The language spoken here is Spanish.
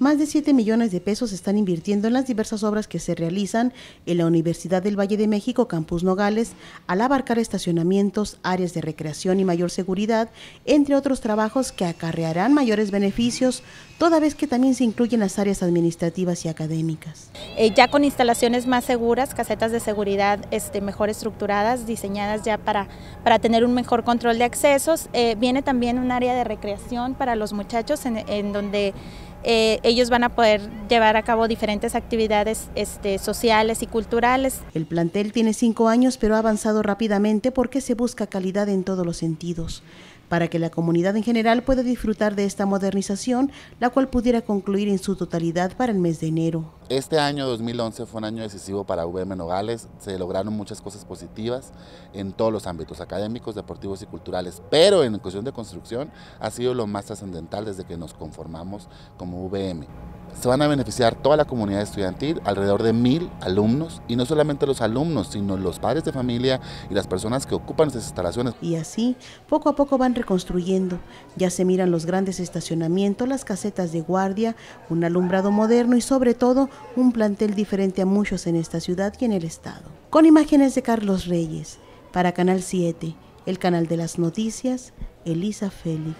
Más de 7 millones de pesos están invirtiendo en las diversas obras que se realizan en la Universidad del Valle de México, Campus Nogales, al abarcar estacionamientos, áreas de recreación y mayor seguridad, entre otros trabajos que acarrearán mayores beneficios, toda vez que también se incluyen las áreas administrativas y académicas. Eh, ya con instalaciones más seguras, casetas de seguridad este, mejor estructuradas, diseñadas ya para, para tener un mejor control de accesos, eh, viene también un área de recreación para los muchachos en donde eh, ellos van a poder llevar a cabo diferentes actividades este, sociales y culturales. El plantel tiene cinco años, pero ha avanzado rápidamente porque se busca calidad en todos los sentidos para que la comunidad en general pueda disfrutar de esta modernización, la cual pudiera concluir en su totalidad para el mes de enero. Este año 2011 fue un año decisivo para VM Nogales, se lograron muchas cosas positivas en todos los ámbitos académicos, deportivos y culturales, pero en cuestión de construcción ha sido lo más trascendental desde que nos conformamos como VM. Se van a beneficiar toda la comunidad estudiantil, alrededor de mil alumnos, y no solamente los alumnos, sino los padres de familia y las personas que ocupan esas instalaciones. Y así, poco a poco van construyendo, Ya se miran los grandes estacionamientos, las casetas de guardia, un alumbrado moderno y sobre todo un plantel diferente a muchos en esta ciudad y en el estado. Con imágenes de Carlos Reyes, para Canal 7, el canal de las noticias, Elisa Félix.